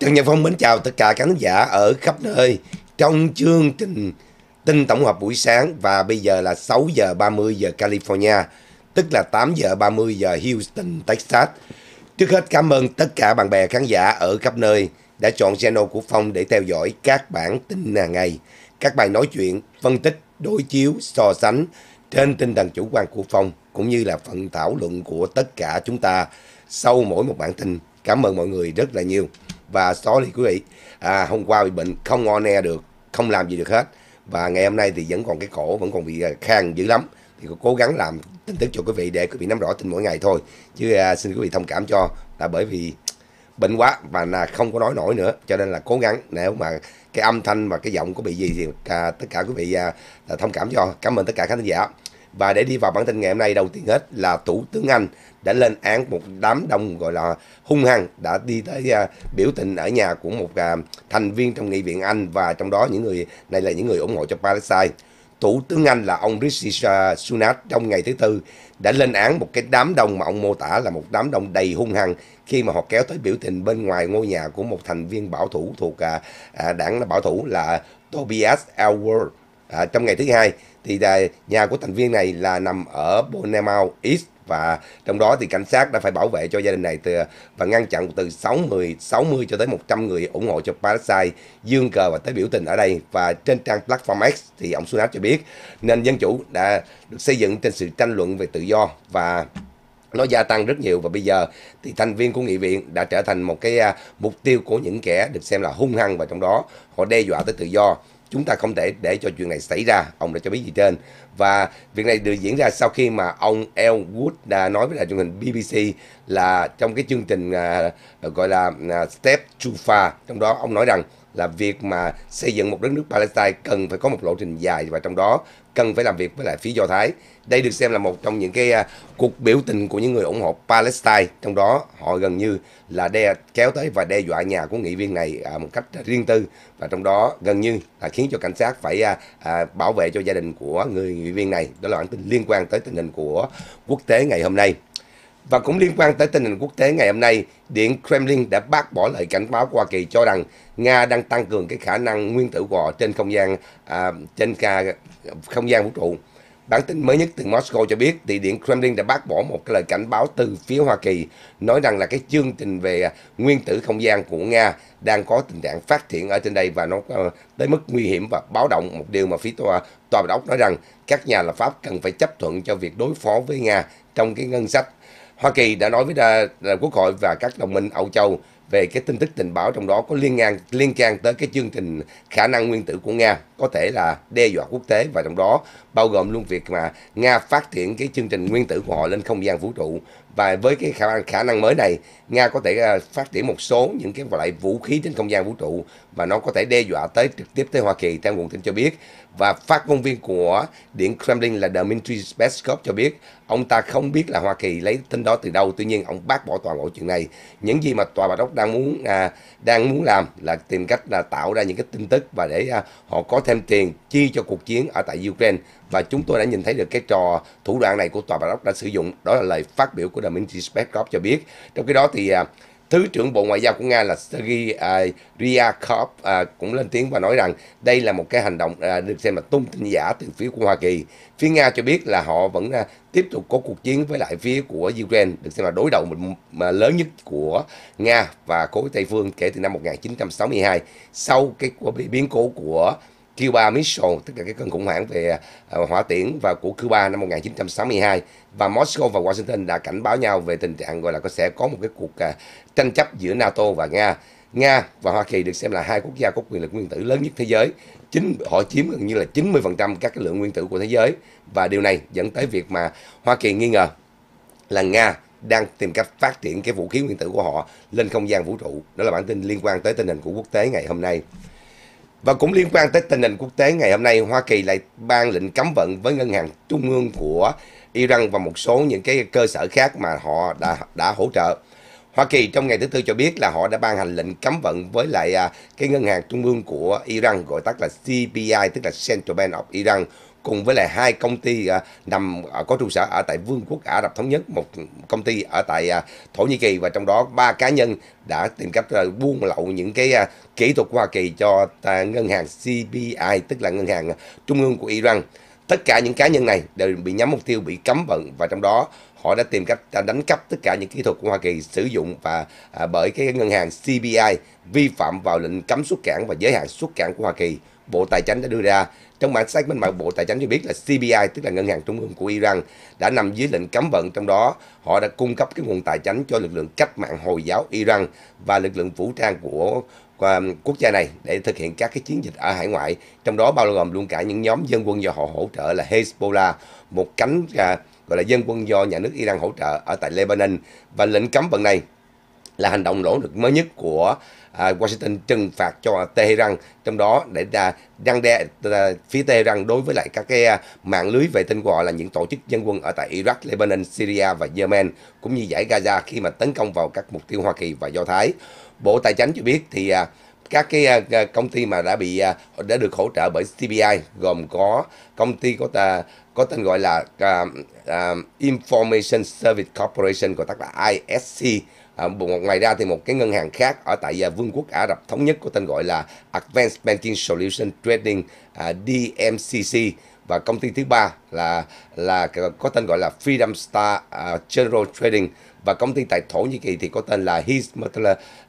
Trần Nhật Phong mến chào tất cả khán giả ở khắp nơi trong chương trình tin tổng hợp buổi sáng và bây giờ là 6 giờ 30 giờ California, tức là 8 giờ 30 giờ Houston, Texas. Trước hết cảm ơn tất cả bạn bè khán giả ở khắp nơi đã chọn channel của Phong để theo dõi các bản tin hàng ngày, các bài nói chuyện, phân tích, đối chiếu, so sánh trên tinh thần chủ quan của Phong cũng như là phần thảo luận của tất cả chúng ta sau mỗi một bản tin. Cảm ơn mọi người rất là nhiều và sorry quý vị à, hôm qua bị bệnh không on air được không làm gì được hết và ngày hôm nay thì vẫn còn cái cổ vẫn còn bị à, khang dữ lắm thì cố gắng làm tin tức cho quý vị để quý vị nắm rõ tin mỗi ngày thôi chứ à, xin quý vị thông cảm cho là bởi vì bệnh quá và là không có nói nổi nữa cho nên là cố gắng nếu mà cái âm thanh và cái giọng có bị gì thì à, tất cả quý vị à, thông cảm cho cảm ơn tất cả khán giả và để đi vào bản tin ngày hôm nay đầu tiên hết là Thủ tướng Anh đã lên án một đám đông gọi là hung hăng đã đi tới uh, biểu tình ở nhà của một uh, thành viên trong nghị viện Anh và trong đó những người này là những người ủng hộ cho Palestine. Thủ tướng Anh là ông Rishi Sunak trong ngày thứ Tư đã lên án một cái đám đông mà ông mô tả là một đám đông đầy hung hăng khi mà họ kéo tới biểu tình bên ngoài ngôi nhà của một thành viên bảo thủ thuộc à, à, đảng bảo thủ là Tobias Elwood. À, trong ngày thứ hai, thì nhà của thành viên này là nằm ở Bonnemouth East và trong đó thì cảnh sát đã phải bảo vệ cho gia đình này từ và ngăn chặn từ 60 60 cho tới 100 người ủng hộ cho Palestine dương cờ và tới biểu tình ở đây và trên trang Platform X thì ông Sunak cho biết nền dân chủ đã được xây dựng trên sự tranh luận về tự do và nó gia tăng rất nhiều và bây giờ thì thành viên của nghị viện đã trở thành một cái à, mục tiêu của những kẻ được xem là hung hăng và trong đó họ đe dọa tới tự do chúng ta không thể để cho chuyện này xảy ra ông đã cho biết gì trên và việc này được diễn ra sau khi mà ông Elwood đã nói với đài truyền hình BBC là trong cái chương trình à, gọi là à, Step to Far trong đó ông nói rằng là việc mà xây dựng một đất nước Palestine cần phải có một lộ trình dài và trong đó cần phải làm việc với lại phía Do Thái. Đây được xem là một trong những cái à, cuộc biểu tình của những người ủng hộ Palestine, trong đó họ gần như là đe kéo tới và đe dọa nhà của nghị viên này à, một cách riêng tư và trong đó gần như là khiến cho cảnh sát phải à, bảo vệ cho gia đình của người nghị viên này. Đó là bản tin liên quan tới tình hình của quốc tế ngày hôm nay. Và cũng liên quan tới tình hình quốc tế ngày hôm nay, Điện Kremlin đã bác bỏ lời cảnh báo của Hoa Kỳ cho rằng Nga đang tăng cường cái khả năng nguyên tử của họ trên không gian à, trên ca, không gian vũ trụ. Bản tin mới nhất từ Moscow cho biết thì Điện Kremlin đã bác bỏ một cái lời cảnh báo từ phía Hoa Kỳ nói rằng là cái chương trình về à, nguyên tử không gian của Nga đang có tình trạng phát triển ở trên đây và nó tới mức nguy hiểm và báo động một điều mà phía tòa tòa đốc nói rằng các nhà lập pháp cần phải chấp thuận cho việc đối phó với Nga trong cái ngân sách Hoa Kỳ đã nói với đa, đa Quốc hội và các đồng minh Âu Châu về cái tin tức tình báo trong đó có liên ngang liên can tới cái chương trình khả năng nguyên tử của Nga có thể là đe dọa quốc tế và trong đó bao gồm luôn việc mà Nga phát triển cái chương trình nguyên tử của họ lên không gian vũ trụ và với cái khả năng khả năng mới này Nga có thể à, phát triển một số những cái loại vũ khí trên không gian vũ trụ và nó có thể đe dọa tới trực tiếp tới Hoa Kỳ, theo nguồn tin cho biết. Và phát ngôn viên của Điện Kremlin là Dmitry Peskov cho biết ông ta không biết là Hoa Kỳ lấy tin đó từ đâu, tuy nhiên ông bác bỏ toàn bộ chuyện này. Những gì mà tòa Bà Đốc đang muốn à, đang muốn làm là tìm cách là tạo ra những cái tin tức và để à, họ có thêm tiền chi cho cuộc chiến ở tại Ukraine và chúng tôi đã nhìn thấy được cái trò thủ đoạn này của tòa Bà Đốc đã sử dụng đó là lời phát biểu của Dmitry Peskov cho biết. Trong cái đó thì à, Thứ trưởng Bộ Ngoại giao của Nga là Sergei uh, à, Ryakov à, cũng lên tiếng và nói rằng đây là một cái hành động à, được xem là tung tin giả từ phía của Hoa Kỳ. Phía Nga cho biết là họ vẫn tiếp tục có cuộc chiến với lại phía của Ukraine, được xem là đối đầu lớn nhất của Nga và khối Tây phương kể từ năm 1962 sau cái biến cố của Cuba Missile, tức là cái cơn khủng hoảng về à, hỏa tiễn và của Cuba năm 1962 và Moscow và Washington đã cảnh báo nhau về tình trạng gọi là có sẽ có một cái cuộc à, tranh chấp giữa NATO và Nga. Nga và Hoa Kỳ được xem là hai quốc gia có quyền lực nguyên tử lớn nhất thế giới. Chính họ chiếm gần như là 90% các cái lượng nguyên tử của thế giới và điều này dẫn tới việc mà Hoa Kỳ nghi ngờ là Nga đang tìm cách phát triển cái vũ khí nguyên tử của họ lên không gian vũ trụ. Đó là bản tin liên quan tới tình hình của quốc tế ngày hôm nay. Và cũng liên quan tới tình hình quốc tế ngày hôm nay, Hoa Kỳ lại ban lệnh cấm vận với ngân hàng trung ương của Iran và một số những cái cơ sở khác mà họ đã đã hỗ trợ. Hoa Kỳ trong ngày thứ tư cho biết là họ đã ban hành lệnh cấm vận với lại à, cái ngân hàng trung ương của Iran gọi tắt là CBI tức là Central Bank of Iran cùng với lại hai công ty à, nằm à, có trụ sở ở tại Vương quốc Ả Rập Thống Nhất, một công ty ở tại à, Thổ Nhĩ Kỳ và trong đó ba cá nhân đã tìm cách à, buôn lậu những cái à, kỹ thuật Hoa Kỳ cho à, ngân hàng CBI tức là ngân hàng trung ương của Iran. Tất cả những cá nhân này đều bị nhắm mục tiêu bị cấm vận và trong đó họ đã tìm cách à, đánh cắp tất cả những kỹ thuật của Hoa Kỳ sử dụng và à, bởi cái ngân hàng CBI vi phạm vào lệnh cấm xuất cảng và giới hạn xuất cảng của Hoa Kỳ Bộ Tài Chánh đã đưa ra. Trong bản xác minh mà Bộ Tài Chánh cho biết là CBI, tức là Ngân hàng Trung ương của Iran, đã nằm dưới lệnh cấm vận, trong đó họ đã cung cấp cái nguồn tài chính cho lực lượng cách mạng Hồi giáo Iran và lực lượng vũ trang của quốc gia này để thực hiện các cái chiến dịch ở hải ngoại, trong đó bao gồm luôn cả những nhóm dân quân do họ hỗ trợ là Hezbollah, một cánh à, gọi là dân quân do nhà nước Iran hỗ trợ ở tại Lebanon và lệnh cấm vận này là hành động nỗ lực mới nhất của À, Washington trừng phạt cho Tehran trong đó để à, răng đe phía Tehran đối với lại các cái à, mạng lưới vệ tinh gọi là những tổ chức dân quân ở tại Iraq, Lebanon, Syria và Yemen cũng như giải Gaza khi mà tấn công vào các mục tiêu Hoa Kỳ và Do Thái. Bộ Tài chính cho biết thì à, các cái công ty mà đã bị đã được hỗ trợ bởi CBI gồm có công ty có ta có tên gọi là uh, uh, Information Service Corporation của tắt là ISC À, ngoài ra thì một cái ngân hàng khác ở tại à, Vương quốc Ả Rập Thống Nhất có tên gọi là Advanced Banking Solution Trading à, DMCC và công ty thứ ba là là có tên gọi là Freedom Star uh, General Trading và công ty tại Thổ Nhĩ Kỳ thì có tên là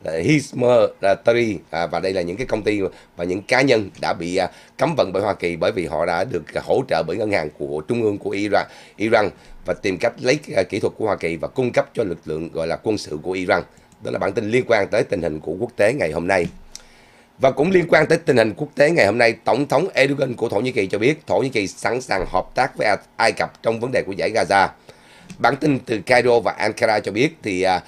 Hismatari à, và đây là những cái công ty và những cá nhân đã bị à, cấm vận bởi Hoa Kỳ bởi vì họ đã được à, hỗ trợ bởi ngân hàng của trung ương của Iran Iran và tìm cách lấy à, kỹ thuật của Hoa Kỳ và cung cấp cho lực lượng gọi là quân sự của Iran. Đó là bản tin liên quan tới tình hình của quốc tế ngày hôm nay. Và cũng liên quan tới tình hình quốc tế ngày hôm nay, Tổng thống Erdogan của Thổ Nhĩ Kỳ cho biết Thổ Nhĩ Kỳ sẵn sàng hợp tác với Ai Cập trong vấn đề của giải Gaza. Bản tin từ Cairo và Ankara cho biết thì à,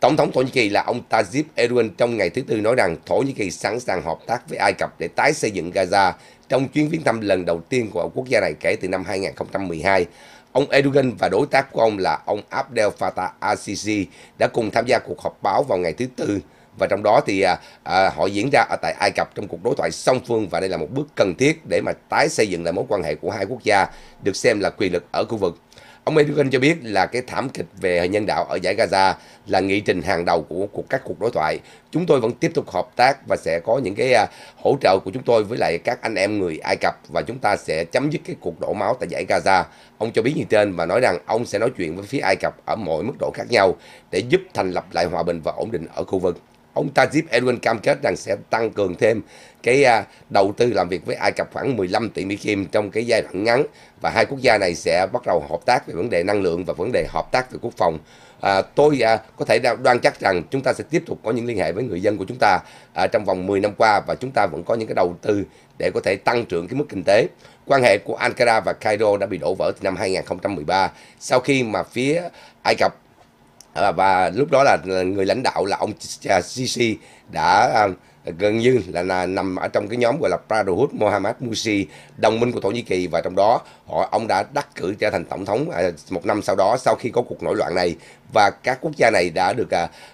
Tổng thống Thổ Nhĩ Kỳ là ông Tayyip Erdogan trong ngày thứ Tư nói rằng Thổ Nhĩ Kỳ sẵn sàng hợp tác với Ai Cập để tái xây dựng Gaza trong chuyến viếng thăm lần đầu tiên của quốc gia này kể từ năm 2012. Ông Erdogan và đối tác của ông là ông Abdel Fattah al-Sisi đã cùng tham gia cuộc họp báo vào ngày thứ Tư và trong đó thì à, à, họ diễn ra ở tại Ai Cập trong cuộc đối thoại song phương và đây là một bước cần thiết để mà tái xây dựng lại mối quan hệ của hai quốc gia được xem là quyền lực ở khu vực. Ông Erdogan cho biết là cái thảm kịch về nhân đạo ở giải Gaza là nghị trình hàng đầu của, của các cuộc đối thoại. Chúng tôi vẫn tiếp tục hợp tác và sẽ có những cái à, hỗ trợ của chúng tôi với lại các anh em người Ai Cập và chúng ta sẽ chấm dứt cái cuộc đổ máu tại giải Gaza. Ông cho biết như trên và nói rằng ông sẽ nói chuyện với phía Ai Cập ở mọi mức độ khác nhau để giúp thành lập lại hòa bình và ổn định ở khu vực ông Tajip Erdogan cam kết rằng sẽ tăng cường thêm cái à, đầu tư làm việc với Ai Cập khoảng 15 tỷ Mỹ Kim trong cái giai đoạn ngắn và hai quốc gia này sẽ bắt đầu hợp tác về vấn đề năng lượng và vấn đề hợp tác về quốc phòng. À, tôi à, có thể đoan chắc rằng chúng ta sẽ tiếp tục có những liên hệ với người dân của chúng ta à, trong vòng 10 năm qua và chúng ta vẫn có những cái đầu tư để có thể tăng trưởng cái mức kinh tế. Quan hệ của Ankara và Cairo đã bị đổ vỡ từ năm 2013 sau khi mà phía Ai Cập à, và lúc đó là người lãnh đạo là ông Sisi đã ờ, gần như là, là nằm ở trong cái nhóm gọi là Brotherhood Mohammad Musi đồng minh của Thổ Nhĩ Kỳ và trong đó họ ông đã đắc cử trở thành tổng thống ờ, một năm sau đó sau khi có cuộc nổi loạn này và các quốc gia này đã được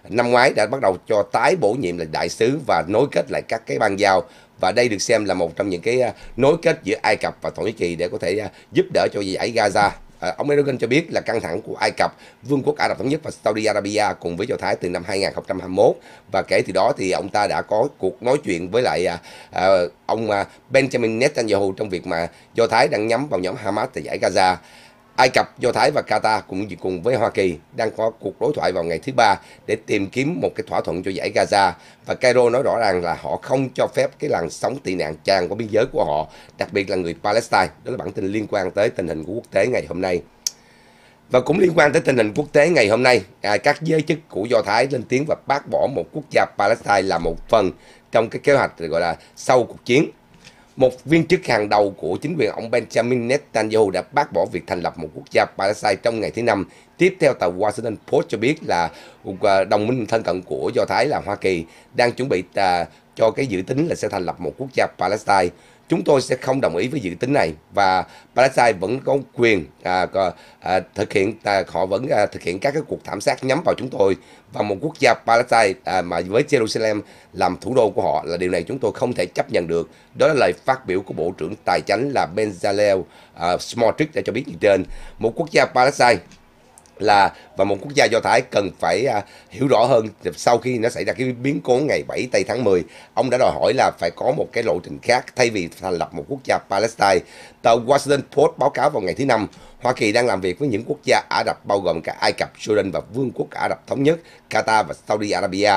năm ngoái đã bắt đầu cho tái bổ nhiệm là đại sứ và nối kết lại các cái bang giao và đây được xem là một trong những cái nối kết giữa Ai Cập và Thổ Nhĩ Kỳ để có thể giúp đỡ cho giải Gaza À, ông Erdogan cho biết là căng thẳng của Ai Cập, Vương quốc Ả Rập Thống Nhất và Saudi Arabia cùng với Do Thái từ năm 2021 và kể từ đó thì ông ta đã có cuộc nói chuyện với lại à, à, ông Benjamin Netanyahu trong việc mà Do Thái đang nhắm vào nhóm Hamas tại giải Gaza. Ai Cập, Do Thái và Qatar cũng cùng với Hoa Kỳ đang có cuộc đối thoại vào ngày thứ ba để tìm kiếm một cái thỏa thuận cho giải Gaza và Cairo nói rõ ràng là họ không cho phép cái làn sóng tị nạn tràn qua biên giới của họ, đặc biệt là người Palestine. Đó là bản tin liên quan tới tình hình của quốc tế ngày hôm nay. Và cũng liên quan tới tình hình quốc tế ngày hôm nay, à, các giới chức của Do Thái lên tiếng và bác bỏ một quốc gia Palestine là một phần trong cái kế hoạch gọi là sau cuộc chiến một viên chức hàng đầu của chính quyền ông Benjamin Netanyahu đã bác bỏ việc thành lập một quốc gia Palestine trong ngày thứ Năm. Tiếp theo tờ Washington Post cho biết là à, đồng minh thân cận của Do Thái là Hoa Kỳ đang chuẩn bị à, cho cái dự tính là sẽ thành lập một quốc gia Palestine chúng tôi sẽ không đồng ý với dự tính này và Palestine vẫn có quyền à, à, thực hiện à, họ vẫn à, thực hiện các cái cuộc thảm sát nhắm vào chúng tôi và một quốc gia Palestine à, mà với Jerusalem làm thủ đô của họ là điều này chúng tôi không thể chấp nhận được đó là lời phát biểu của Bộ trưởng Tài chính là Benzalel à, Smotrich đã cho biết như trên một quốc gia Palestine là và một quốc gia do thái cần phải à, hiểu rõ hơn sau khi nó xảy ra cái biến cố ngày 7 tây tháng 10 ông đã đòi hỏi là phải có một cái lộ trình khác thay vì thành lập một quốc gia palestine tờ washington post báo cáo vào ngày thứ năm Hoa Kỳ đang làm việc với những quốc gia Ả Rập bao gồm cả Ai Cập, Jordan và Vương quốc Ả Rập Thống nhất, Qatar và Saudi Arabia,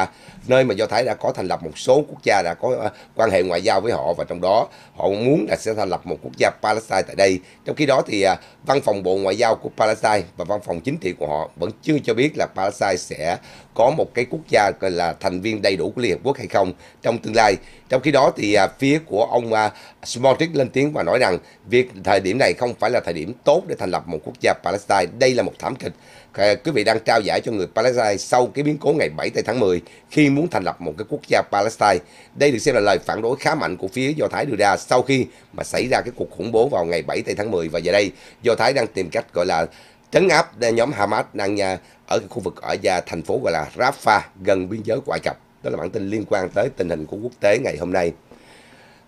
nơi mà Do Thái đã có thành lập một số quốc gia đã có ờ, quan hệ ngoại giao với họ và trong đó họ muốn là sẽ thành lập một quốc gia Palestine tại đây. Trong khi đó thì ờ, văn phòng Bộ Ngoại giao của Palestine và văn phòng chính trị của họ vẫn chưa cho biết là Palestine sẽ có một cái quốc gia gọi là thành viên đầy đủ của Liên Hợp Quốc hay không trong tương lai. Trong khi đó thì à, phía của ông à, Smotrich lên tiếng và nói rằng việc thời điểm này không phải là thời điểm tốt để thành lập một quốc gia Palestine. Đây là một thảm kịch. À, quý vị đang trao giải cho người Palestine sau cái biến cố ngày 7 tháng 10 khi muốn thành lập một cái quốc gia Palestine. Đây được xem là lời phản đối khá mạnh của phía Do Thái đưa ra sau khi mà xảy ra cái cuộc khủng bố vào ngày 7 tháng 10 và giờ đây Do Thái đang tìm cách gọi là trấn áp nhóm Hamas đang nhà ở khu vực ở gia thành phố gọi là Rafah gần biên giới của Ai Cập. Đó là bản tin liên quan tới tình hình của quốc tế ngày hôm nay.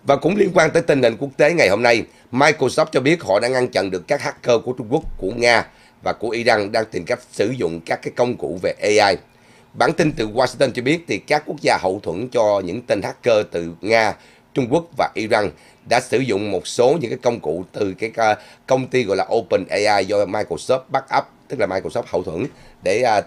Và cũng liên quan tới tình hình quốc tế ngày hôm nay, Microsoft cho biết họ đã ngăn chặn được các hacker của Trung Quốc, của Nga và của Iran đang tìm cách sử dụng các cái công cụ về AI. Bản tin từ Washington cho biết thì các quốc gia hậu thuẫn cho những tên hacker từ Nga, Trung Quốc và Iran đã sử dụng một số những cái công cụ từ cái công ty gọi là OpenAI do Microsoft bắt ấp tức là Microsoft hậu thuẫn để à,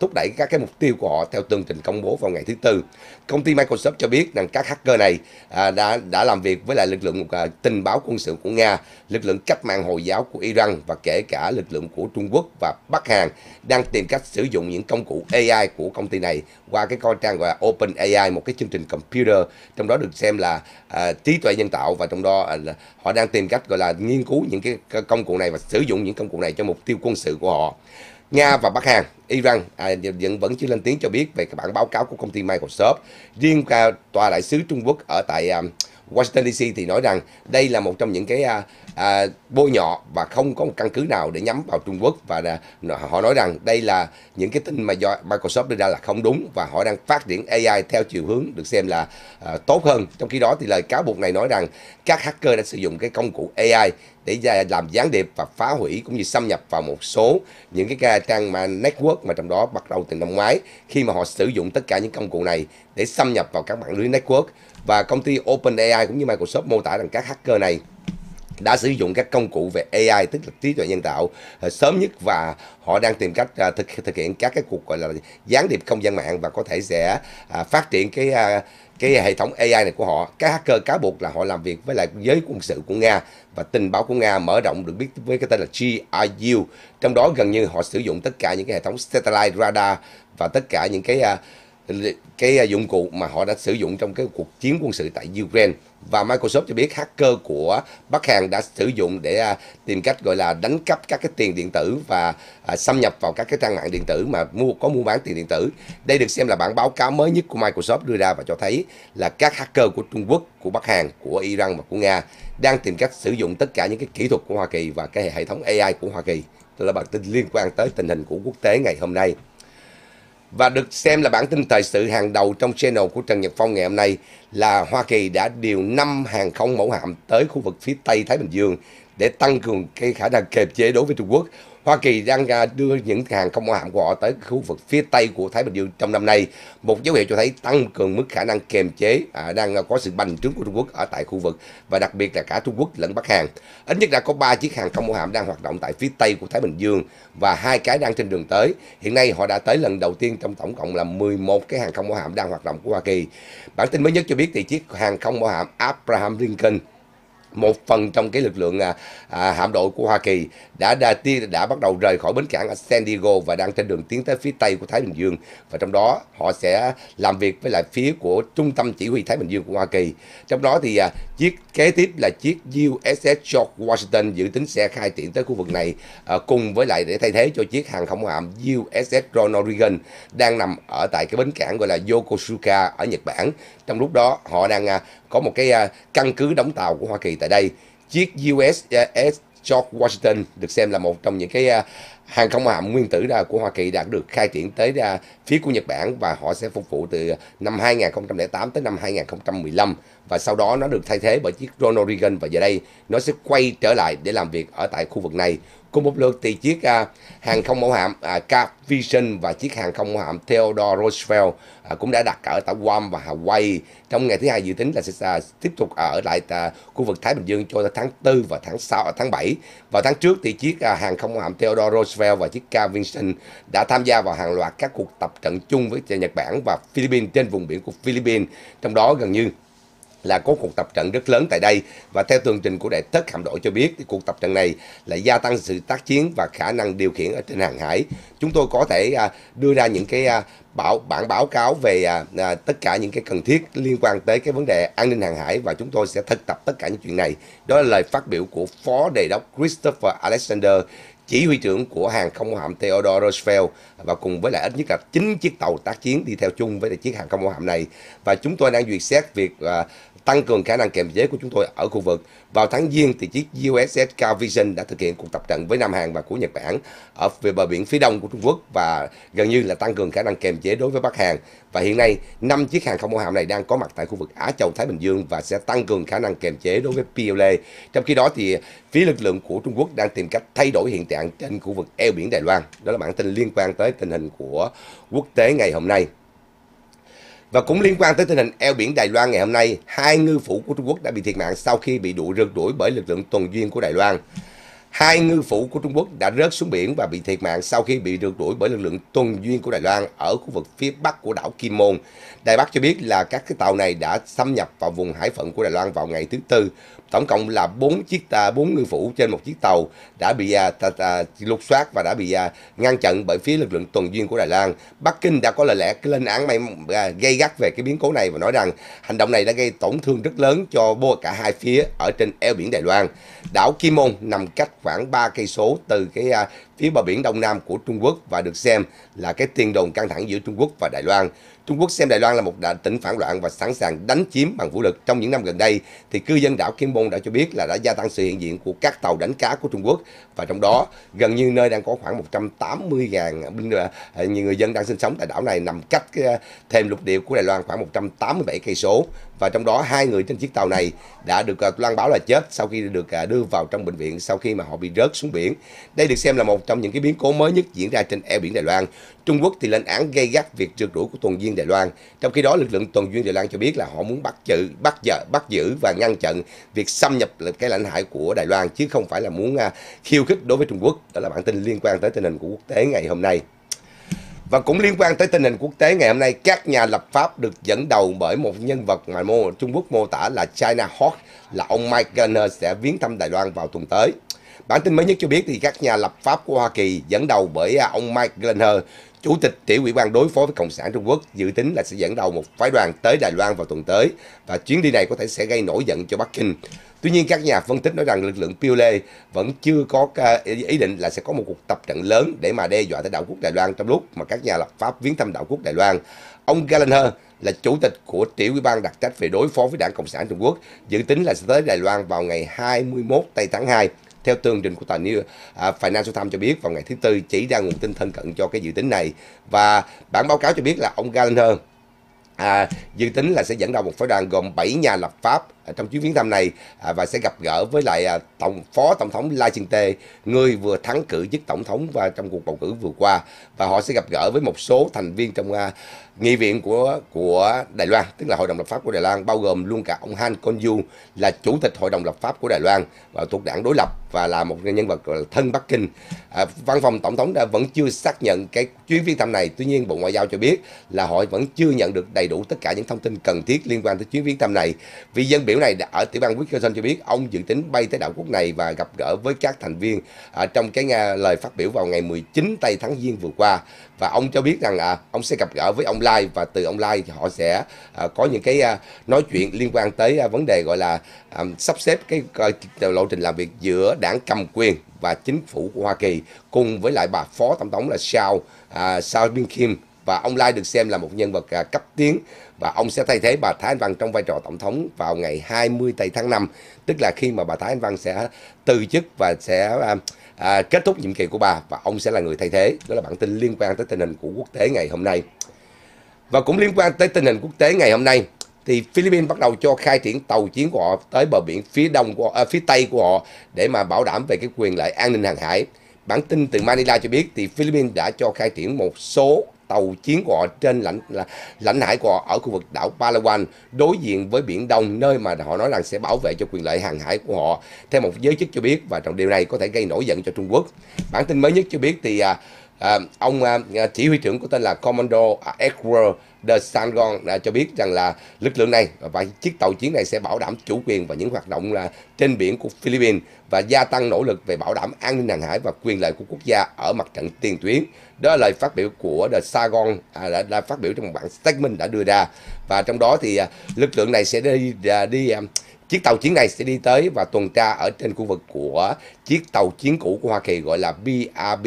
thúc đẩy các cái mục tiêu của họ theo tương trình công bố vào ngày thứ tư. Công ty Microsoft cho biết rằng các hacker này à, đã đã làm việc với lại lực lượng à, tình báo quân sự của Nga, lực lượng cách mạng hồi giáo của Iran và kể cả lực lượng của Trung Quốc và Bắc Hàn đang tìm cách sử dụng những công cụ AI của công ty này qua cái con trang gọi là Open AI một cái chương trình computer trong đó được xem là à, trí tuệ nhân tạo và trong đó à, họ đang tìm cách gọi là nghiên cứu những cái công cụ này và sử dụng những công cụ này cho mục tiêu quân sự của họ. Nga và Bắc Hàn, Iran à, vẫn vẫn chưa lên tiếng cho biết về cái bản báo cáo của công ty Microsoft. Riêng à, tòa đại sứ Trung Quốc ở tại um, Washington DC thì nói rằng đây là một trong những cái à, à, bôi nhọ và không có một căn cứ nào để nhắm vào Trung Quốc và à, họ nói rằng đây là những cái tin mà do Microsoft đưa ra là không đúng và họ đang phát triển AI theo chiều hướng được xem là à, tốt hơn. Trong khi đó thì lời cáo buộc này nói rằng các hacker đã sử dụng cái công cụ AI để làm gián điệp và phá hủy cũng như xâm nhập vào một số những cái trang mà network mà trong đó bắt đầu từ năm ngoái khi mà họ sử dụng tất cả những công cụ này để xâm nhập vào các mạng lưới network và công ty OpenAI cũng như Microsoft mô tả rằng các hacker này đã sử dụng các công cụ về AI tức là trí tuệ nhân tạo ờ, sớm nhất và họ đang tìm cách ờ, thực thực hiện các cái cuộc gọi là gián điệp không gian mạng và có thể sẽ à, phát triển cái à, cái hệ thống AI này của họ các hacker cáo buộc là họ làm việc với lại giới quân sự của Nga và tình báo của Nga mở rộng được biết với cái tên là GRU trong đó gần như họ sử dụng tất cả những cái hệ thống satellite radar và tất cả những cái à, cái à, dụng cụ mà họ đã sử dụng trong cái cuộc chiến quân sự tại Ukraine và Microsoft cho biết hacker của Bắc Hàn đã sử dụng để à, tìm cách gọi là đánh cắp các cái tiền điện tử và à, xâm nhập vào các cái trang mạng điện tử mà mua có mua bán tiền điện tử. Đây được xem là bản báo cáo mới nhất của Microsoft đưa ra và cho thấy là các hacker của Trung Quốc, của Bắc Hàn, của Iran và của Nga đang tìm cách sử dụng tất cả những cái kỹ thuật của Hoa Kỳ và cái hệ thống AI của Hoa Kỳ. Đó là bản tin liên quan tới tình hình của quốc tế ngày hôm nay và được xem là bản tin thời sự hàng đầu trong channel của Trần Nhật Phong ngày hôm nay là Hoa Kỳ đã điều 5 hàng không mẫu hạm tới khu vực phía Tây Thái Bình Dương để tăng cường cái khả năng kềm chế đối với Trung Quốc. Hoa Kỳ đang à, đưa những hàng không mẫu hạm của họ tới khu vực phía Tây của Thái Bình Dương trong năm nay, một dấu hiệu cho thấy tăng cường mức khả năng kiềm chế à, đang à, có sự bành trướng của Trung Quốc ở tại khu vực và đặc biệt là cả Trung Quốc lẫn Bắc Hàn. Ít nhất đã có 3 chiếc hàng không mẫu hạm đang hoạt động tại phía Tây của Thái Bình Dương và hai cái đang trên đường tới. Hiện nay họ đã tới lần đầu tiên trong tổng cộng là 11 cái hàng không mẫu hạm đang hoạt động của Hoa Kỳ. Bản tin mới nhất cho biết thì chiếc hàng không mẫu hạm Abraham Lincoln một phần trong cái lực lượng à, à hạm đội của Hoa Kỳ đã, đã đã bắt đầu rời khỏi bến cảng ở San Diego và đang trên đường tiến tới phía tây của Thái Bình Dương và trong đó họ sẽ làm việc với lại phía của trung tâm chỉ huy Thái Bình Dương của Hoa Kỳ trong đó thì à, chiếc kế tiếp là chiếc USS George Washington dự tính sẽ khai triển tới khu vực này à, cùng với lại để thay thế cho chiếc hàng không hạm USS Ronald Reagan đang nằm ở tại cái bến cảng gọi là Yokosuka ở Nhật Bản trong lúc đó họ đang à, có một cái à, căn cứ đóng tàu của Hoa Kỳ tại đây chiếc USS George Washington được xem là một trong những cái à, hàng không hạm nguyên tử của Hoa Kỳ đã được khai triển tới phía của Nhật Bản và họ sẽ phục vụ từ năm 2008 tới năm 2015 và sau đó nó được thay thế bởi chiếc Ronald Reagan và giờ đây nó sẽ quay trở lại để làm việc ở tại khu vực này cùng một lượt thì chiếc à, hàng không mẫu hạm à, Cap Vision và chiếc hàng không mẫu hạm Theodore Roosevelt à, cũng đã đặt ở tại Guam và Hawaii trong ngày thứ hai dự tính là sẽ à, tiếp tục ở lại à, khu vực Thái Bình Dương cho tới tháng 4 và tháng 6 à, tháng 7 và tháng trước thì chiếc à, hàng không mẫu hạm Theodore Roosevelt và chiếc Cap Vision đã tham gia vào hàng loạt các cuộc tập trận chung với Nhật Bản và Philippines trên vùng biển của Philippines trong đó gần như là có cuộc tập trận rất lớn tại đây và theo tường trình của đại thất hạm đội cho biết thì cuộc tập trận này là gia tăng sự tác chiến và khả năng điều khiển ở trên hàng hải chúng tôi có thể à, đưa ra những cái à, bảo bản báo cáo về à, tất cả những cái cần thiết liên quan tới cái vấn đề an ninh hàng hải và chúng tôi sẽ thực tập tất cả những chuyện này đó là lời phát biểu của phó đề đốc Christopher Alexander chỉ huy trưởng của hàng không mẫu hạm Theodore Roosevelt và cùng với lại ít nhất là 9 chiếc tàu tác chiến đi theo chung với chiếc hàng không mẫu hạm này. Và chúng tôi đang duyệt xét việc à, tăng cường khả năng kiềm chế của chúng tôi ở khu vực. Vào tháng Giêng thì chiếc USS Carl Vision đã thực hiện cuộc tập trận với Nam Hàn và của Nhật Bản ở về bờ biển phía đông của Trung Quốc và gần như là tăng cường khả năng kiềm chế đối với Bắc Hàn. Và hiện nay, năm chiếc hàng không mẫu hạm này đang có mặt tại khu vực Á Châu Thái Bình Dương và sẽ tăng cường khả năng kiềm chế đối với PLA. Trong khi đó thì phía lực lượng của Trung Quốc đang tìm cách thay đổi hiện trạng trên khu vực eo biển Đài Loan. Đó là bản tin liên quan tới tình hình của quốc tế ngày hôm nay. Và cũng liên quan tới tình hình eo biển Đài Loan ngày hôm nay, hai ngư phủ của Trung Quốc đã bị thiệt mạng sau khi bị đụ rượt đuổi bởi lực lượng tuần duyên của Đài Loan. Hai ngư phủ của Trung Quốc đã rớt xuống biển và bị thiệt mạng sau khi bị rượt đuổi bởi lực lượng tuần duyên của Đài Loan ở khu vực phía bắc của đảo Kim Môn. Đài Bắc cho biết là các cái tàu này đã xâm nhập vào vùng hải phận của Đài Loan vào ngày thứ Tư, tổng cộng là bốn chiếc bốn ngư phủ trên một chiếc tàu đã bị à, lục soát và đã bị à, ngăn chặn bởi phía lực lượng tuần duyên của Đài Loan. Bắc Kinh đã có lời lẽ lên án may à, gây gắt về cái biến cố này và nói rằng hành động này đã gây tổn thương rất lớn cho bô cả hai phía ở trên eo biển Đài Loan. Đảo Kim Môn nằm cách khoảng 3 cây số từ cái phía bờ biển Đông Nam của Trung Quốc và được xem là cái tiền đồn căng thẳng giữa Trung Quốc và Đài Loan. Trung Quốc xem Đài Loan là một đại tỉnh phản loạn và sẵn sàng đánh chiếm bằng vũ lực. Trong những năm gần đây, thì cư dân đảo Kim Bôn đã cho biết là đã gia tăng sự hiện diện của các tàu đánh cá của Trung Quốc và trong đó gần như nơi đang có khoảng 180.000 binh à, à, người dân đang sinh sống tại đảo này nằm cách à, thêm lục địa của Đài Loan khoảng 187 cây số và trong đó hai người trên chiếc tàu này đã được à, loan báo là chết sau khi được à, đưa vào trong bệnh viện sau khi mà họ bị rớt xuống biển. Đây được xem là một trong những cái biến cố mới nhất diễn ra trên eo biển Đài Loan. Trung Quốc thì lên án gây gắt việc trượt đuổi của tuần duyên Đài Loan. Trong khi đó lực lượng tuần duyên Đài Loan cho biết là họ muốn bắt giữ bắt giữ bắt giữ và ngăn chặn việc xâm nhập cái lãnh hải của Đài Loan chứ không phải là muốn à, khiêu khích đối với Trung Quốc. Đó là bản tin liên quan tới tình hình của quốc tế ngày hôm nay. Và cũng liên quan tới tình hình quốc tế ngày hôm nay, các nhà lập pháp được dẫn đầu bởi một nhân vật mà mô, Trung Quốc mô tả là China Hawk, là ông Mike Garner sẽ viếng thăm Đài Loan vào tuần tới. Bản tin mới nhất cho biết thì các nhà lập pháp của Hoa Kỳ dẫn đầu bởi à, ông Mike Garner, Chủ tịch tiểu ủy ban đối phó với Cộng sản Trung Quốc dự tính là sẽ dẫn đầu một phái đoàn tới Đài Loan vào tuần tới và chuyến đi này có thể sẽ gây nổi giận cho Bắc Kinh. Tuy nhiên các nhà phân tích nói rằng lực lượng Pule vẫn chưa có à, ý định là sẽ có một cuộc tập trận lớn để mà đe dọa tới đảo quốc Đài Loan trong lúc mà các nhà lập pháp viếng thăm đảo quốc Đài Loan. Ông Gallagher là chủ tịch của tiểu ủy ban đặc trách về đối phó với Đảng Cộng sản Trung Quốc, dự tính là sẽ tới Đài Loan vào ngày 21 tây tháng 2. Theo tường trình của tờ New à, Financial Times cho biết vào ngày thứ Tư chỉ ra nguồn tin thân cận cho cái dự tính này. Và bản báo cáo cho biết là ông Gallagher à, dự tính là sẽ dẫn đầu một phái đoàn gồm 7 nhà lập pháp À, trong chuyến viếng thăm này à, và sẽ gặp gỡ với lại à, tổng phó tổng thống Lai Ching-te, người vừa thắng cử chức tổng thống và trong cuộc bầu cử vừa qua và họ sẽ gặp gỡ với một số thành viên trong nghị viện của của Đài Loan, tức là Hội đồng lập pháp của Đài Loan bao gồm luôn cả ông Han Kon-yu là chủ tịch Hội đồng lập pháp của Đài Loan và thuộc đảng đối lập và là một nhân vật thân Bắc Kinh. À, văn phòng tổng thống đã vẫn chưa xác nhận cái chuyến viếng thăm này. Tuy nhiên Bộ Ngoại giao cho biết là họ vẫn chưa nhận được đầy đủ tất cả những thông tin cần thiết liên quan tới chuyến viếng thăm này. Vì dân biểu này ở tiểu bang Wisconsin cho biết ông dự tính bay tới đảo quốc này và gặp gỡ với các thành viên à, trong cái à, lời phát biểu vào ngày 19 tây tháng giêng vừa qua và ông cho biết rằng à, ông sẽ gặp gỡ với ông Lai và từ ông Lai họ sẽ à, có những cái à, nói chuyện liên quan tới à, vấn đề gọi là à, sắp xếp cái à, lộ trình làm việc giữa đảng cầm quyền và chính phủ của Hoa Kỳ cùng với lại bà phó tổng thống là Sao à, Sao Bin Kim và ông Lai được xem là một nhân vật à, cấp tiến và ông sẽ thay thế bà Thái Anh Văn trong vai trò tổng thống vào ngày 20 tây tháng 5 tức là khi mà bà Thái Anh Văn sẽ từ chức và sẽ à, à, kết thúc nhiệm kỳ của bà và ông sẽ là người thay thế đó là bản tin liên quan tới tình hình của quốc tế ngày hôm nay và cũng liên quan tới tình hình quốc tế ngày hôm nay thì Philippines bắt đầu cho khai triển tàu chiến của họ tới bờ biển phía đông của à, phía tây của họ để mà bảo đảm về cái quyền lợi an ninh hàng hải. Bản tin từ Manila cho biết thì Philippines đã cho khai triển một số tàu chiến của họ trên lãnh là, lãnh hải của họ ở khu vực đảo Palawan đối diện với Biển Đông nơi mà họ nói rằng sẽ bảo vệ cho quyền lợi hàng hải của họ theo một giới chức cho biết và trong điều này có thể gây nổi giận cho Trung Quốc. Bản tin mới nhất cho biết thì à, À, ông à, à, chỉ huy trưởng của tên là Commando Edward de Sangon đã cho biết rằng là lực lượng này và chiếc tàu chiến này sẽ bảo đảm chủ quyền và những hoạt động là trên biển của Philippines và gia tăng nỗ lực về bảo đảm an ninh hàng hải và quyền lợi của quốc gia ở mặt trận tiền tuyến. Đó là lời phát biểu của de Saigon đã, đã phát biểu trong một bản statement đã đưa ra và trong đó thì lực lượng này sẽ đi đi chiếc tàu chiến này sẽ đi tới và tuần tra ở trên khu vực của chiếc tàu chiến cũ của Hoa Kỳ gọi là BRB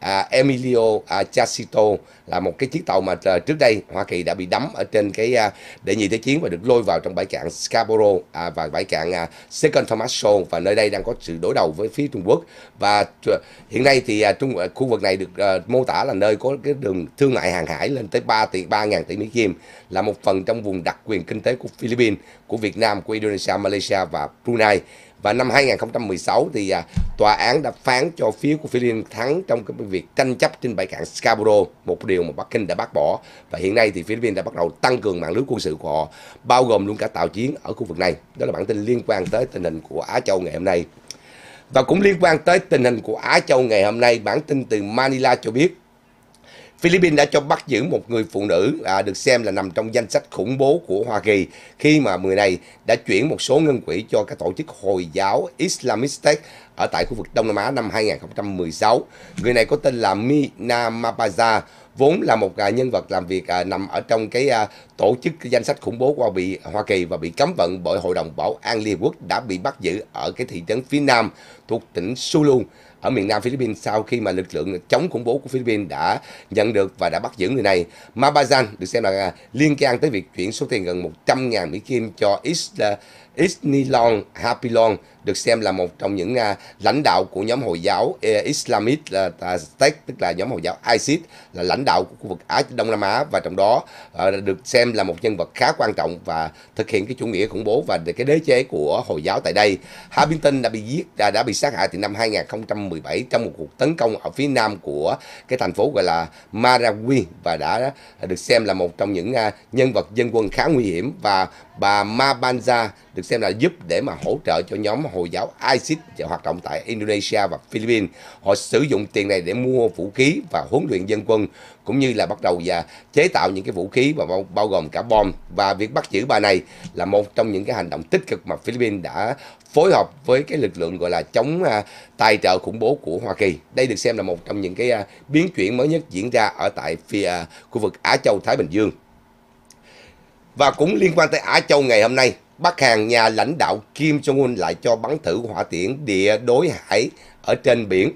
à, Emilio à, Chacito là một cái chiếc tàu mà à, trước đây Hoa Kỳ đã bị đắm ở trên cái à, đệ nhị thế chiến và được lôi vào trong bãi cạn Scarborough à, và bãi cạn à, Second Thomaso và nơi đây đang có sự đối đầu với phía Trung Quốc và à, hiện nay thì à, Trung, à, khu vực này được à, mô tả là nơi có cái đường thương mại hàng hải lên tới 3 tỷ 3 ngàn tỷ Mỹ Kim là một phần trong vùng đặc quyền kinh tế của Philippines, của Việt Nam, của Indonesia, Malaysia và Brunei. Và năm 2016 thì à, tòa án đã phán cho phía của Philippines thắng trong cái việc tranh chấp trên bãi cạn Scarborough, một điều mà Bắc Kinh đã bác bỏ. Và hiện nay thì Philippines đã bắt đầu tăng cường mạng lưới quân sự của họ, bao gồm luôn cả tàu chiến ở khu vực này. Đó là bản tin liên quan tới tình hình của Á Châu ngày hôm nay. Và cũng liên quan tới tình hình của Á Châu ngày hôm nay, bản tin từ Manila cho biết Philippines đã cho bắt giữ một người phụ nữ à, được xem là nằm trong danh sách khủng bố của Hoa Kỳ khi mà người này đã chuyển một số ngân quỹ cho các tổ chức Hồi giáo Islamic State ở tại khu vực Đông Nam Á năm 2016. Người này có tên là Mina Mapaza, vốn là một à, nhân vật làm việc à, nằm ở trong cái à, tổ chức danh sách khủng bố qua bị Hoa Kỳ và bị cấm vận bởi Hội đồng Bảo an Liên Hợp Quốc đã bị bắt giữ ở cái thị trấn phía nam thuộc tỉnh Sulu ở miền Nam Philippines sau khi mà lực lượng chống khủng bố của Philippines đã nhận được và đã bắt giữ người này. Mabazan được xem là liên quan tới việc chuyển số tiền gần 100.000 Mỹ Kim cho Israel Isnilon Hapilon được xem là một trong những à, lãnh đạo của nhóm Hồi giáo uh, à, Islamic à, uh, State, tức là nhóm Hồi giáo ISIS, là lãnh đạo của khu vực Á Đông Nam Á và trong đó được xem là một nhân vật khá quan trọng và thực hiện cái chủ nghĩa khủng bố và cái đế chế của Hồi giáo tại đây. Harbinton đã bị giết, đã, đã bị sát hại từ năm 2017 trong một cuộc tấn công ở phía nam của cái thành phố gọi là Marawi và đã được xem là một trong những nhân vật dân quân khá nguy hiểm và Bà Mabanja được xem là giúp để mà hỗ trợ cho nhóm Hồi giáo ISIS hoạt động tại Indonesia và Philippines. Họ sử dụng tiền này để mua vũ khí và huấn luyện dân quân, cũng như là bắt đầu và chế tạo những cái vũ khí và bao, bao gồm cả bom. Và việc bắt giữ bà này là một trong những cái hành động tích cực mà Philippines đã phối hợp với cái lực lượng gọi là chống à, tài trợ khủng bố của Hoa Kỳ. Đây được xem là một trong những cái à, biến chuyển mới nhất diễn ra ở tại phía à, khu vực Á Châu Thái Bình Dương. Và cũng liên quan tới Á Châu ngày hôm nay, Bắc Hàn nhà lãnh đạo Kim Jong-un lại cho bắn thử hỏa tiễn địa đối hải ở trên biển.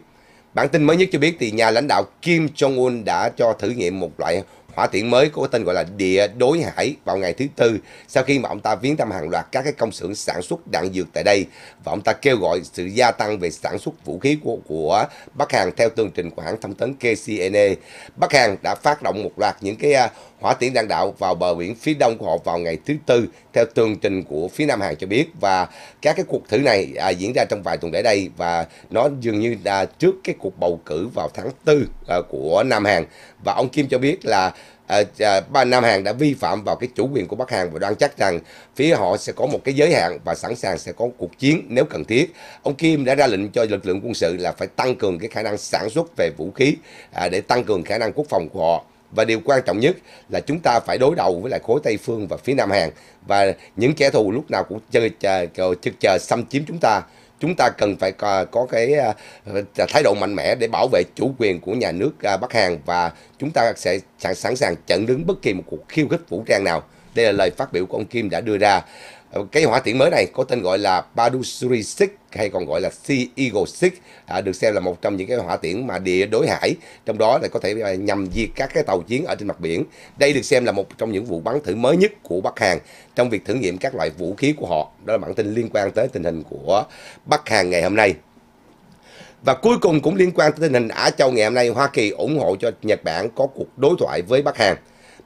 Bản tin mới nhất cho biết thì nhà lãnh đạo Kim Jong-un đã cho thử nghiệm một loại hỏa tiễn mới có tên gọi là địa đối hải vào ngày thứ Tư sau khi mà ông ta viếng thăm hàng loạt các cái công xưởng sản xuất đạn dược tại đây và ông ta kêu gọi sự gia tăng về sản xuất vũ khí của, của Bắc Hàn theo tường trình của hãng thông tấn KCNA. E. Bắc Hàn đã phát động một loạt những cái à, hỏa tiễn đạn đạo vào bờ biển phía đông của họ vào ngày thứ Tư, theo tường trình của phía Nam Hàn cho biết. Và các cái cuộc thử này à, diễn ra trong vài tuần để đây và nó dường như là trước cái cuộc bầu cử vào tháng Tư à, của Nam Hàn. Và ông Kim cho biết là À, à, Nam Hàn đã vi phạm vào cái chủ quyền của Bắc Hàn và đoan chắc rằng phía họ sẽ có một cái giới hạn và sẵn sàng sẽ có cuộc chiến nếu cần thiết. Ông Kim đã ra lệnh cho lực lượng quân sự là phải tăng cường cái khả năng sản xuất về vũ khí à, để tăng cường khả năng quốc phòng của họ và điều quan trọng nhất là chúng ta phải đối đầu với lại khối Tây phương và phía Nam Hàn và những kẻ thù lúc nào cũng chờ chờ, chờ, chờ xâm chiếm chúng ta chúng ta cần phải có, có cái ờ, thái độ mạnh mẽ để bảo vệ chủ quyền của nhà nước ờ, Bắc Hàn và chúng ta sẽ sẵn sàng chặn đứng bất kỳ một cuộc khiêu khích vũ trang nào. Đây là lời phát biểu của ông Kim đã đưa ra. Ờ, cái hỏa tiễn mới này có tên gọi là Badusuri 6 hay còn gọi là Sea Eagle 6 à, được xem là một trong những cái hỏa tiễn mà địa đối hải trong đó là có thể à, nhằm diệt các cái tàu chiến ở trên mặt biển đây được xem là một trong những vụ bắn thử mới nhất của Bắc Hàn trong việc thử nghiệm các loại vũ khí của họ đó là bản tin liên quan tới tình hình của Bắc Hàn ngày hôm nay và cuối cùng cũng liên quan tới tình hình Á Châu ngày hôm nay, Hoa Kỳ ủng hộ cho Nhật Bản có cuộc đối thoại với Bắc Hàn.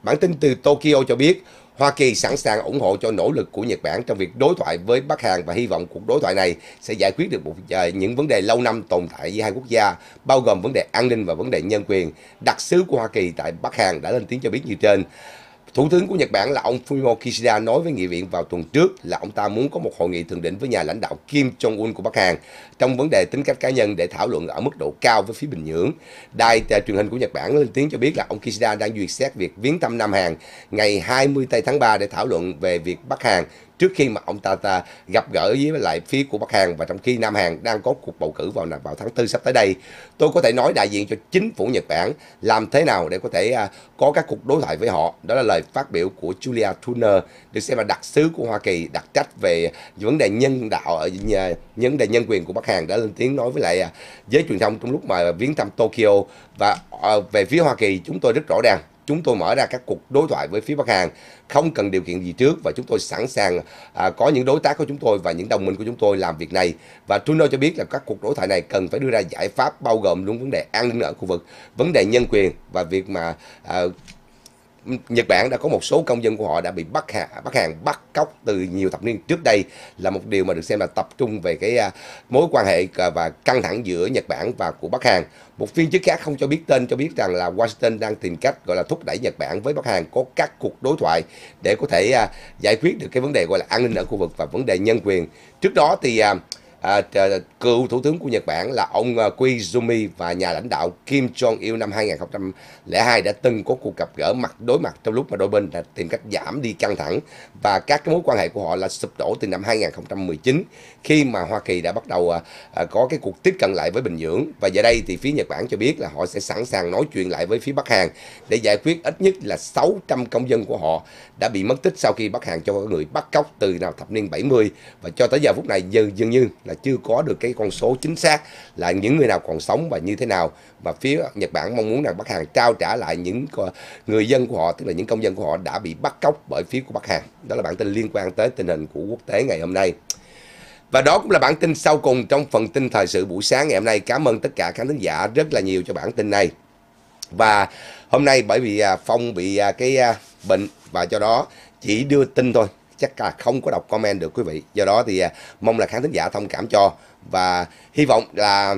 Bản tin từ Tokyo cho biết, Hoa Kỳ sẵn sàng ủng hộ cho nỗ lực của Nhật Bản trong việc đối thoại với Bắc Hàn và hy vọng cuộc đối thoại này sẽ giải quyết được một à, những vấn đề lâu năm tồn tại giữa hai quốc gia, bao gồm vấn đề an ninh và vấn đề nhân quyền. Đặc sứ của Hoa Kỳ tại Bắc Hàn đã lên tiếng cho biết như trên. Thủ tướng của Nhật Bản là ông Fumio Kishida nói với nghị viện vào tuần trước là ông ta muốn có một hội nghị thượng đỉnh với nhà lãnh đạo Kim Jong-un của Bắc Hàn trong vấn đề tính cách cá nhân để thảo luận ở mức độ cao với phía Bình Nhưỡng. Đài truyền hình của Nhật Bản lên tiếng cho biết là ông Kishida đang duyệt xét việc viếng thăm Nam Hàn ngày 20 tây tháng 3 để thảo luận về việc Bắc Hàn trước khi mà ông ta, ta gặp gỡ với lại phía của Bắc Hàn và trong khi Nam Hàn đang có cuộc bầu cử vào vào tháng tư sắp tới đây. Tôi có thể nói đại diện cho chính phủ Nhật Bản làm thế nào để có thể à, có các cuộc đối thoại với họ. Đó là lời phát biểu của Julia Turner được xem là đặc sứ của Hoa Kỳ đặc trách về vấn đề nhân đạo ở những à, vấn đề nhân quyền của Bắc Hàn đã lên tiếng nói với lại à, giới truyền thông trong lúc mà viếng thăm Tokyo và à, về phía Hoa Kỳ chúng tôi rất rõ ràng chúng tôi mở ra các cuộc đối thoại với phía Bắc Hàn không cần điều kiện gì trước và chúng tôi sẵn sàng à, có những đối tác của chúng tôi và những đồng minh của chúng tôi làm việc này và Trudeau cho biết là các cuộc đối thoại này cần phải đưa ra giải pháp bao gồm luôn vấn đề an ninh ở khu vực vấn đề nhân quyền và việc mà à, Nhật Bản đã có một số công dân của họ đã bị bắt hạ, bắt hàng bắt cóc từ nhiều thập niên trước đây là một điều mà được xem là tập trung về cái à, mối quan hệ à, và căng thẳng giữa Nhật Bản và của Bắc Hàn. Một viên chức khác không cho biết tên cho biết rằng là Washington đang tìm cách gọi là thúc đẩy Nhật Bản với Bắc Hàn có các cuộc đối thoại để có thể à, giải quyết được cái vấn đề gọi là an ninh ở khu vực và vấn đề nhân quyền. Trước đó thì À, à, cựu thủ tướng của Nhật Bản là ông à, Koizumi và nhà lãnh đạo Kim Jong Il năm 2002 đã từng có cuộc gặp gỡ mặt đối mặt trong lúc mà đôi bên đã tìm cách giảm đi căng thẳng và các cái mối quan hệ của họ là sụp đổ từ năm 2019 khi mà Hoa Kỳ đã bắt đầu có cái cuộc tiếp cận lại với Bình Nhưỡng và giờ đây thì phía Nhật Bản cho biết là họ sẽ sẵn sàng nói chuyện lại với phía Bắc Hàn để giải quyết ít nhất là 600 công dân của họ đã bị mất tích sau khi Bắc Hàn cho người bắt cóc từ nào thập niên 70 và cho tới giờ phút này dường như là chưa có được cái con số chính xác là những người nào còn sống và như thế nào và phía Nhật Bản mong muốn rằng Bắc Hàn trao trả lại những ờ, người dân của họ tức là những công dân của họ đã bị bắt cóc bởi phía của Bắc Hàn đó là bản tin liên quan tới tình hình của quốc tế ngày hôm nay và đó cũng là bản tin sau cùng trong phần tin thời sự buổi sáng ngày hôm nay cảm ơn tất cả khán thính giả rất là nhiều cho bản tin này và hôm nay bởi vì à, Phong bị à, cái à, bệnh và cho đó chỉ đưa tin thôi chắc là không có đọc comment được quý vị do đó thì à, mong là khán thính giả thông cảm cho và hy vọng là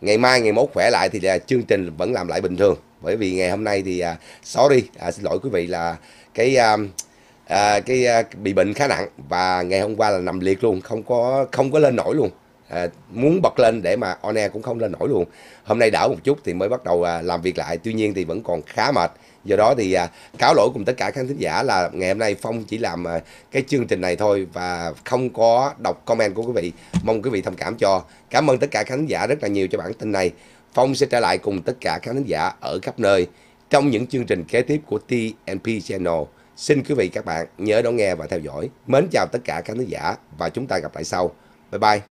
ngày mai ngày mốt khỏe lại thì là chương trình vẫn làm lại bình thường bởi vì ngày hôm nay thì à, sorry à, xin lỗi quý vị là cái à, à, cái à, bị bệnh khá nặng và ngày hôm qua là nằm liệt luôn không có không có lên nổi luôn à, muốn bật lên để mà on air cũng không lên nổi luôn hôm nay đỡ một chút thì mới bắt đầu làm việc lại tuy nhiên thì vẫn còn khá mệt do đó thì à, cáo lỗi cùng tất cả khán thính giả là ngày hôm nay phong chỉ làm à, cái chương trình này thôi và không có đọc comment của quý vị mong quý vị thông cảm cho cảm ơn tất cả khán giả rất là nhiều cho bản tin này phong sẽ trở lại cùng tất cả khán thính giả ở khắp nơi trong những chương trình kế tiếp của TNP Channel xin quý vị các bạn nhớ đón nghe và theo dõi mến chào tất cả khán thính giả và chúng ta gặp lại sau bye bye